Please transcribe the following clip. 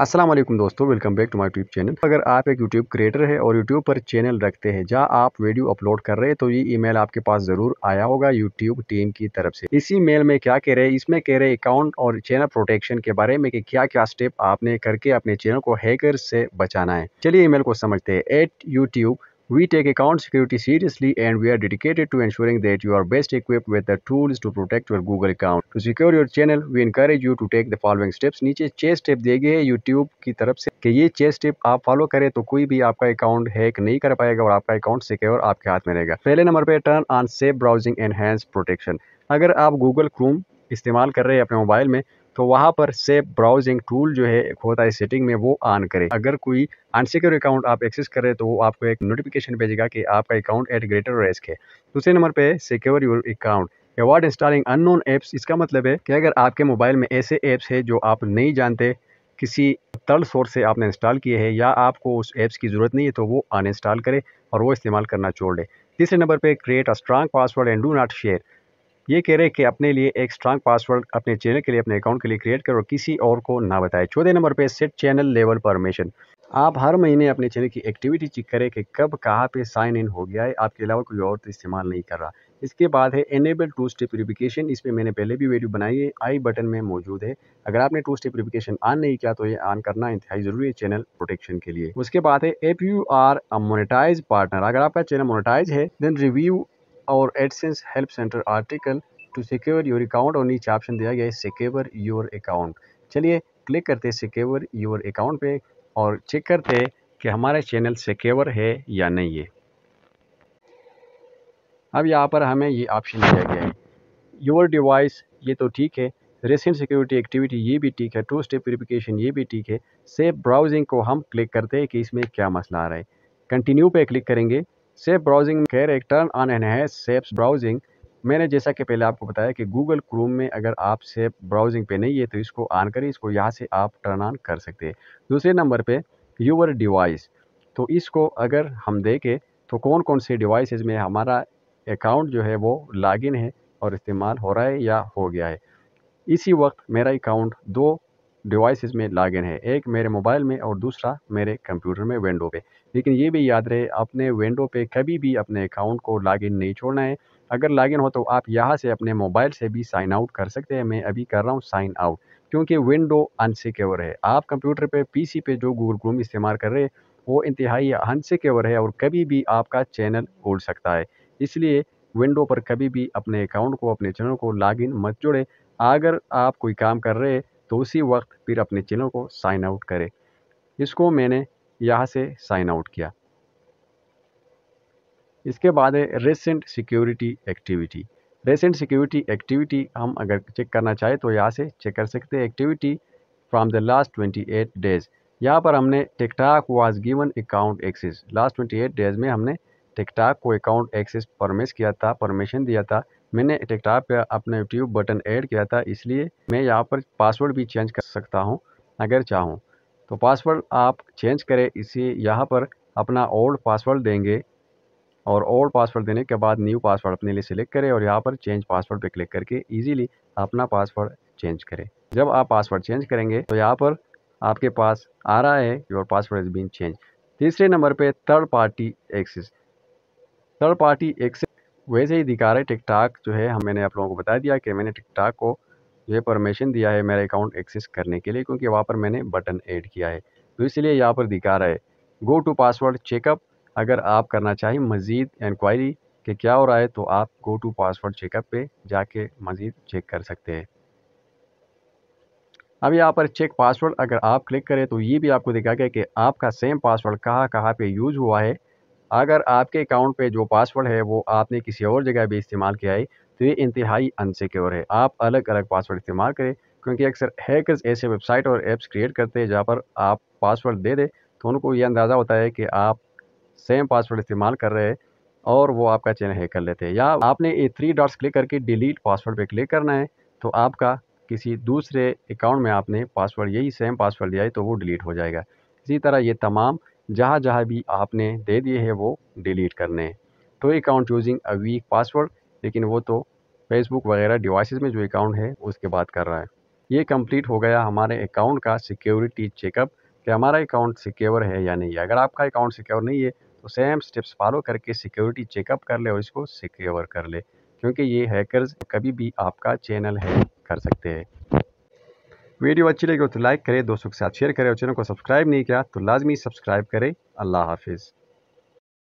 असल दोस्तों welcome back to my YouTube channel अगर आप एक यूट्यूब क्रिएटर है और यूट्यूब पर चैनल रखते हैं जहां आप वीडियो अपलोड कर रहे हैं तो ये ईमेल आपके पास ज़रूर आया होगा यूट्यूब टीम की तरफ से इसी मेल में क्या कह रहे हैं इसमें कह रहे हैं अकाउंट और चैनल प्रोटेक्शन के बारे में कि क्या क्या स्टेप आपने करके अपने चैनल को हैकर से बचाना है चलिए ई को समझते हैं at YouTube We take account security seriously and we are dedicated to ensuring that you are best equipped with the tools to protect your Google account. To secure your channel, we encourage you to take the following steps. नीचे छह step दिए गए हैं YouTube की तरफ से कि ये छह स्टेप आप फॉलो करें तो कोई भी आपका अकाउंट हैक नहीं कर पाएगा और आपका अकाउंट सिक्योर आपके हाथ में रहेगा पहले नंबर पे turn on safe browsing enhance protection अगर आप गूगल क्रोम इस्तेमाल कर रहे हैं अपने मोबाइल में तो वहाँ पर सेफ ब्राउजिंग टूल जो है एक होता है सेटिंग में वो ऑन करें अगर कोई अनसिक्योर अकाउंट आप एक्सेस करें तो वो आपको एक नोटिफिकेशन भेजेगा कि आपका अकाउंट एट ग्रेटर रिस्क है दूसरे नंबर पे secure your account avoid installing unknown apps इसका मतलब है कि अगर आपके मोबाइल में ऐसे ऐप्स है जो आप नहीं जानते किसी थर्ड सोर्स से आपने इंस्टॉल किए हैं या आपको उस ऐप्स की ज़रूरत नहीं है तो वो अनइंस्टॉल करें और वो इस्तेमाल करना छोड़ दें तीसरे नंबर पे create a strong password and do not share ये कह रहे हैं कि अपने लिए एक स्ट्रांग पासवर्ड अपने चैनल के लिए अपने अकाउंट के लिए क्रिएट करो किसी और को ना बताए चौदह नंबर पे सेट चैनल लेवल परमिशन आप हर महीने अपने चैनल की एक्टिविटी चेक करें कि कब कहाँ पे साइन इन हो गया है आपके अलावा कोई और तो इस्तेमाल नहीं कर रहा इसके बाद है एनेबल टू स्टेप वेरिफिकेशन इस पर मैंने पहले भी वीडियो बनाई है आई बटन में मौजूद है अगर आपने टू स्टेप वेरिफिकेशन ऑन नहीं किया तो ये ऑन करना इंतहाई ज़रूरी है चैनल प्रोटेक्शन के लिए उसके बाद है if you are monetise partner अगर आपका चैनल मोनेटाइज है देन रिव्यू और AdSense help centre article to secure your account और नीचे ऑप्शन दिया गया है सिक्योर योर अकाउंट चलिए क्लिक करते हैं सिक्योर योर अकाउंट पे और चेक करते हैं कि हमारा चैनल सिक्योर है या नहीं है अब यहाँ पर हमें ये ऑप्शन दिया गया है योर डिवाइस ये तो ठीक है रेसेंट सिक्योरिटी एक्टिविटी ये भी ठीक है टू स्टेप वेरिफिकेशन ये भी ठीक है सेफ ब्राउजिंग को हम क्लिक करते हैं कि इसमें क्या मसला आ रहा है कंटिन्यू पे क्लिक करेंगे सेफ ब्राउजिंग खैर एक टर्न ऑन एन है सेफ ब्राउजिंग मैंने जैसा कि पहले आपको बताया कि गूगल क्रोम में अगर आप सेफ ब्राउजिंग पे नहीं है तो इसको ऑन करें इसको यहाँ से आप टर्न ऑन कर सकते हैं दूसरे नंबर पे यूवर डिवाइस तो इसको अगर हम देखें तो कौन कौन से डिवाइस में हमारा अकाउंट जो है वो लॉगिन है और इस्तेमाल हो रहा है या हो गया है इसी वक्त मेरा अकाउंट दो डिवाइसेस में लॉगिन है एक मेरे मोबाइल में और दूसरा मेरे कंप्यूटर में विंडो पे लेकिन ये भी याद रहे अपने विंडो पे कभी भी अपने अकाउंट को लॉगिन नहीं छोड़ना है अगर लॉगिन हो तो आप यहाँ से अपने मोबाइल से भी साइन आउट कर सकते हैं मैं अभी कर रहा हूँ साइन आउट क्योंकि विंडो अनसिक्योर है आप कंप्यूटर पर पी पे जो गूगल क्रोम इस्तेमाल कर रहे हैं वो इंतहाई अनसिक्योर है और कभी भी आपका चैनल खोल सकता है इसलिए विंडो पर कभी भी अपने अकाउंट को अपने चैनल को लॉगिन मत जोड़ें अगर आप कोई काम कर रहे हैं तो उसी वक्त फिर अपने चैनल को साइन आउट करें इसको मैंने यहाँ से साइन आउट किया इसके बाद है recent security activity recent security activity हम अगर चेक करना चाहें तो यहाँ से चेक कर सकते हैं activity from the last 28 days यहाँ पर हमने TikTok was given account access last 28 days में हमने टिकटाक को अकाउंट एक्सेस परमिश किया था परमिशन दिया था मैंने टिकटॉक पर अपना ट्यूब बटन ऐड किया था इसलिए मैं यहाँ पर पासवर्ड भी चेंज कर सकता हूँ अगर चाहूँ तो पासवर्ड आप चेंज करें इसी यहाँ पर अपना ओल्ड पासवर्ड देंगे और ओल्ड पासवर्ड देने के बाद न्यू पासवर्ड अपने लिए सिलेक्ट करें और यहाँ पर चेंज पासवर्ड पर क्लिक करके इजीली अपना पासवर्ड चेंज करें जब आप पासवर्ड चेंज करेंगे तो यहाँ पर आपके पास आ रहा है your password is been change तीसरे नंबर पे third party access third party access वैसे ही दिखा रहा है टिकटॉक जो है हम मैंने आप लोगों को बता दिया कि मैंने टिकटॉक को जो है परमिशन दिया है मेरा अकाउंट एक्सेस करने के लिए क्योंकि वहाँ पर मैंने बटन ऐड किया है तो इसलिए यहाँ पर दिखा रहा है गो टू पासवर्ड चेकअप अगर आप करना चाहें मज़ीद इंक्वायरी कि क्या हो रहा है तो आप गो टू पासवर्ड चेकअप पे जाके मज़ीद चेक कर सकते हैं अब यहाँ पर चेक पासवर्ड अगर आप क्लिक करें तो ये भी आपको दिखा गया कि आपका सेम पासवर्ड कहाँ कहाँ पर यूज़ हुआ है अगर आपके अकाउंट पे जो पासवर्ड है वो आपने किसी और जगह भी इस्तेमाल किया है तो ये इंतहाई अनसिक्योर है आप अलग अलग पासवर्ड इस्तेमाल करें क्योंकि अक्सर हैकर्स ऐसे वेबसाइट और ऐप्स क्रिएट करते हैं जहाँ पर आप पासवर्ड दे दें तो उनको ये अंदाज़ा होता है कि आप सेम पासवर्ड इस्तेमाल कर रहे हैं और वो आपका चैनल हैक कर लेते हैं या आपने ये थ्री डॉट्स क्लिक करके डिलीट पासवर्ड पे क्लिक करना है तो आपका किसी दूसरे अकाउंट में आपने पासवर्ड यही सेम पासवर्ड दिया है तो वो डिलीट हो जाएगा इसी तरह ये तमाम जहाँ जहाँ भी आपने दे दिए हैं वो डिलीट करने हैं तो account using a weak password लेकिन वो तो फेसबुक वगैरह डिवाइसेस में जो अकाउंट है उसके बात कर रहा है ये कंप्लीट हो गया हमारे अकाउंट का सिक्योरिटी चेकअप कि हमारा अकाउंट सिक्योर है या नहीं अगर आपका अकाउंट सिक्योर नहीं है तो सेम स्टेप्स फॉलो करके सिक्योरिटी चेकअप कर ले और इसको सिक्योर कर ले क्योंकि ये हैकर्स कभी भी आपका चैनल हैक कर सकते हैं वीडियो अच्छी लगी हो तो लाइक करें दोस्तों के साथ शेयर करें और चैनल को सब्सक्राइब नहीं किया तो लाजमी सब्सक्राइब करें अल्लाह हाफिज़